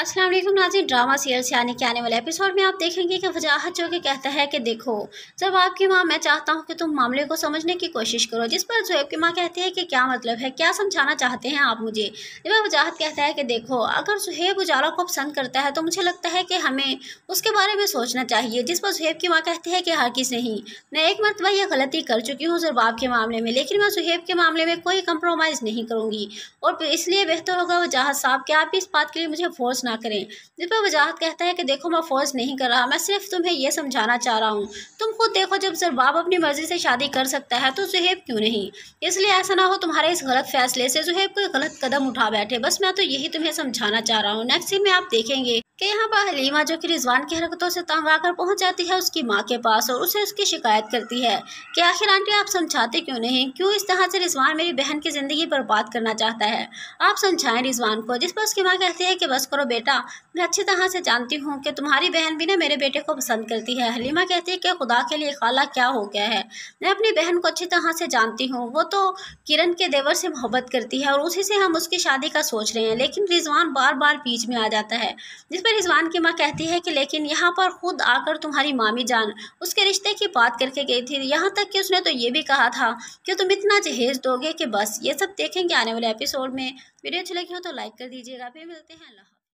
Aslam Nazi drama serial से आने के आने वाले एपिसोड में आप देखेंगे कि वजाहत जो कि कहता है कि देखो जब आपकी माँ मैं चाहता हूँ कि तुम मामले को समझने की कोशिश करो जिस पर जोब की माँ कहती है कि क्या मतलब है क्या समझाना चाहते हैं आप मुझे जब वजाहत कहता है कि देखो अगर जहेब उजाला को पसंद करता है तो मुझे लगता है कि हमें उसके बारे में सोचना चाहिए जिस पर जुहेब की माँ कहती है कि किस नहीं मैं एक मरतबा यह गलती कर चुकी हूँ जरबाब के मामले में लेकिन मैं जहेब के मामले में कोई कम्प्रोमाइज़ नहीं करूँगी और इसलिए बेहतर होगा वजाहत साहब कि आप इस बात के लिए मुझे फोर्स ना करें जिस पर वजाहत कहता है कि देखो मैं फ़ोर्स नहीं कर रहा मैं सिर्फ तुम्हें यह समझाना चाह रहा हूँ तुम खुद देखो जब जरबाब अपनी मर्ज़ी से शादी कर सकता है तो जहेब क्यों नहीं इसलिए ऐसा ना हो तुम्हारे इस गलत फैसले से जहेब कोई गलत कदम उठा बैठे बस मैं तो यही तुम्हें समझाना चाह रहा हूँ नेक्स्ट में आप देखेंगे कि यहाँ पर हलीमा जो कि रिजवान की हरकतों से तंग आकर पहुँच जाती है उसकी माँ के पास और उसे उसकी शिकायत करती है कि आखिर आंटी आप समझाते क्यों नहीं क्यों इस तरह से रिजवान मेरी बहन की ज़िंदगी बर्बाद करना चाहता है आप समझाएं रिजवान को जिस पर उसकी माँ कहती है कि बस करो बेटा मैं अच्छी तरह से जानती हूँ कि तुम्हारी बहन भी ना मेरे बेटे को पसंद करती है हलीमा कहती है कि खुदा के लिए खाला क्या हो गया है मैं अपनी बहन को अच्छी तरह से जानती हूँ वो तो किरण के देवर से मोहब्बत करती है और उसी से हम उसकी शादी का सोच रहे हैं लेकिन रिजवान बार बार बीच में आ जाता है जिस पर पर रिजवान की माँ कहती है कि लेकिन यहाँ पर खुद आकर तुम्हारी मामी जान उसके रिश्ते की बात करके गई थी यहाँ तक कि उसने तो ये भी कहा था कि तुम इतना जहेज दोगे कि बस ये सब देखेंगे आने वाले एपिसोड में वीडियो अच्छी लगी हो तो लाइक कर दीजिएगा फिर मिलते हैं अल्लाह